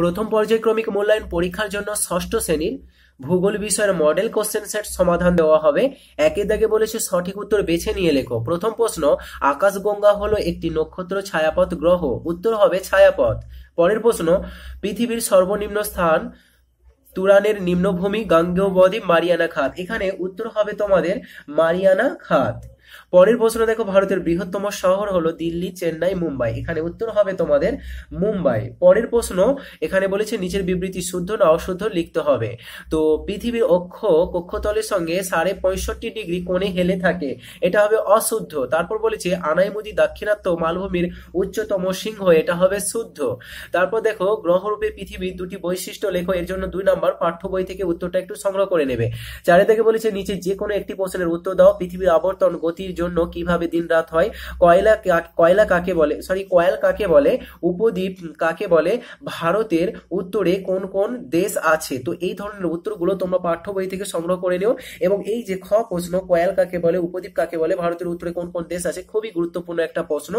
প্রথম পর্যায়ক্রমিক মূল্যায়ন পরীক্ষার জন্য ষষ্ঠ শ্রেণীর ভূগোল বিষয়ের মডেল কোশ্চেন সেট সমাধান দেওয়া হবে একে দাগে বলেছে সঠিক উত্তর বেছে নিয়ে লেখো প্রথম প্রশ্ন আকাশগঙ্গা হলো একটি নক্ষত্র ছায়াপথ গ্রহ উত্তর হবে ছায়াপথ পরের প্রশ্ন পৃথিবীর সর্বনিম্ন স্থান তুরানের নিম্নভূমি গাঙ্গেয় বদ্বীপ মারিয়ানা খাত এখানে উত্তর হবে তোমাদের মারিয়ানা খাত পরের প্রশ্ন দেখো ভারতের বৃহত্তম শহর হলো দিল্লি চেন্নাই মুম্বাই এখানে উত্তর হবে তোমাদের মুম্বাই পরের প্রশ্ন এখানে বলেছে নিচের বিবৃতি শুদ্ধ না অশুদ্ধ লিখতে হবে তো পৃথিবীর অক্ষ কক্ষতলের সঙ্গে সাড়ে পঁয়ষট্টি ডিগ্রি কোণে হেলে থাকে এটা হবে অশুদ্ধ তারপর বলেছে আনাইমুদি দাক্ষিণাত্য মালভূমির উচ্চতম সিংহ এটা হবে শুদ্ধ তারপর দেখো গ্রহরূপে পৃথিবীর দুটি বৈশিষ্ট্য লেখো এর জন্য দুই নম্বর পাঠ্য বই থেকে উত্তরটা একটু সংগ্রহ করে নেবে চারিদিকে বলেছে নিচে যে কোনো একটি প্রশ্নের উত্তর দাও পৃথিবীর আবর্তন গতি উৎপত্তির জন্য কিভাবে দিন রাত হয় কয়লা কয়লা কাকে বলে সরি কয়েল কাকে বলে উপদ্বীপ কাকে বলে ভারতের উত্তরে কোন কোন দেশ আছে তো এই ধরনের উত্তরগুলো তোমরা পাঠ্য বই থেকে সংগ্রহ করে নিও এবং এই যে খ প্রশ্ন কয়েল কাকে বলে উপদ্বীপ কাকে বলে ভারতের উত্তরে কোন কোন দেশ আছে খুবই গুরুত্বপূর্ণ একটা প্রশ্ন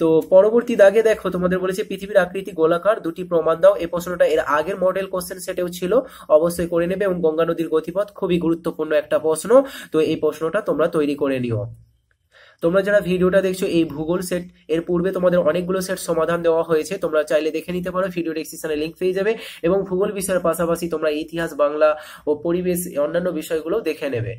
তো পরবর্তী দাগে দেখো তোমাদের বলেছে পৃথিবীর আকৃতি গোলাকার দুটি প্রমাণ দাও এই প্রশ্নটা এর আগের মডেল কোশ্চেন সেটেও ছিল অবশ্যই করে নেবে এবং গঙ্গা নদীর গতিপথ খুবই গুরুত্বপূর্ণ একটা প্রশ্ন তো এই প্রশ্নটা তোমরা তৈরি করে নিও তোমরা যারা ভিডিওটা দেখছো এই ভূগোল সেট এর পূর্বে তোমাদের অনেকগুলো সেট সমাধান দেওয়া হয়েছে তোমরা চাইলে দেখে নিতে পারো ভিডিও ডিসক্রিপশনে লিঙ্ক পেয়ে যাবে এবং ভূগোল বিষয়ের পাশাপাশি তোমরা ইতিহাস বাংলা ও পরিবেশ অন্যান্য বিষয়গুলো দেখে নেবে